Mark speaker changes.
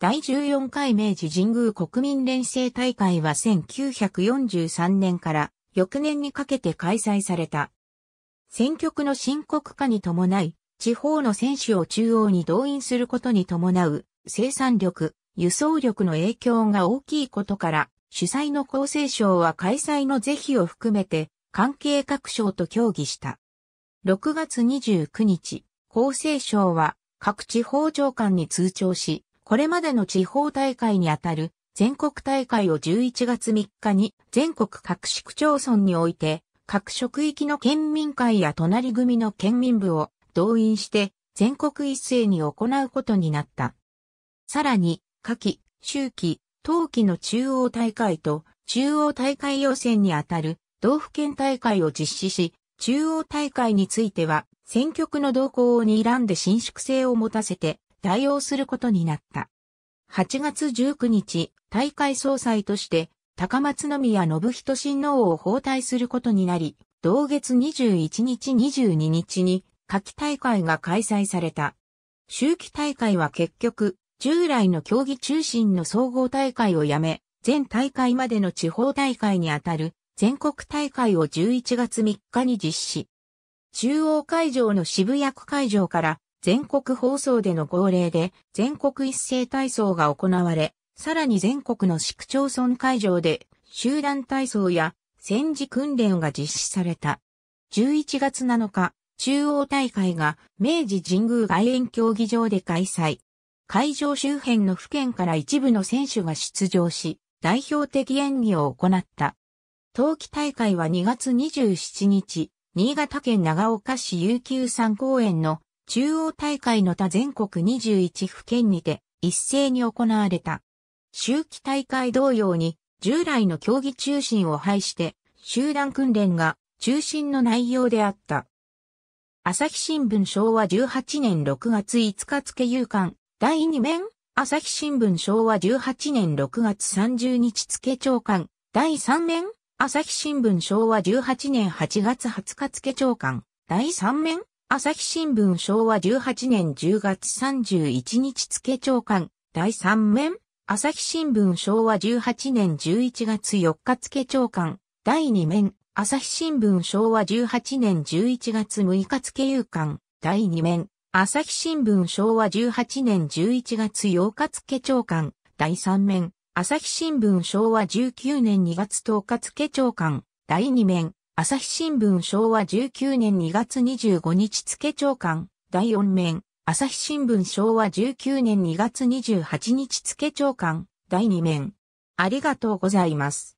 Speaker 1: 第14回明治神宮国民連政大会は1943年から翌年にかけて開催された。選挙区の深刻化に伴い、地方の選手を中央に動員することに伴う生産力、輸送力の影響が大きいことから、主催の厚生省は開催の是非を含めて関係各省と協議した。6月29日、厚生省は各地方長官に通帳し、これまでの地方大会にあたる全国大会を11月3日に全国各市区町村において各職域の県民会や隣組の県民部を動員して全国一斉に行うことになった。さらに、夏季、秋季、冬季の中央大会と中央大会予選にあたる道府県大会を実施し、中央大会については選挙区の動向を睨んで伸縮性を持たせて対応することになった。8月19日、大会総裁として、高松宮信人親王を包帯することになり、同月21日22日に、夏季大会が開催された。秋季大会は結局、従来の競技中心の総合大会をやめ、全大会までの地方大会にあたる全国大会を11月3日に実施。中央会場の渋谷区会場から全国放送での号令で全国一斉体操が行われ、さらに全国の市区町村会場で集団体操や戦時訓練が実施された。11月7日、中央大会が明治神宮外苑競技場で開催。会場周辺の府県から一部の選手が出場し、代表的演技を行った。冬季大会は2月27日、新潟県長岡市有給山公園の中央大会の他全国21府県にて一斉に行われた。秋季大会同様に従来の競技中心を廃して集団訓練が中心の内容であった。朝日新聞昭和18年6月5日付夕刊第2面朝日新聞昭和18年6月30日付長官第3面朝日新聞昭和18年8月20日付長官第3面朝日新聞昭和18年10月31日付長官、第3面、朝日新聞昭和18年11月4日付長官、第2面、朝日新聞昭和18年11月6日付有刊、第2面、朝日新聞昭和18年11月8日付長官、第3面、朝日新聞昭和19年2月10日付長官、第2面、朝日新聞昭和19年2月25日付長官、第4面、朝日新聞昭和19年2月28日付長官、第2面。ありがとうございます。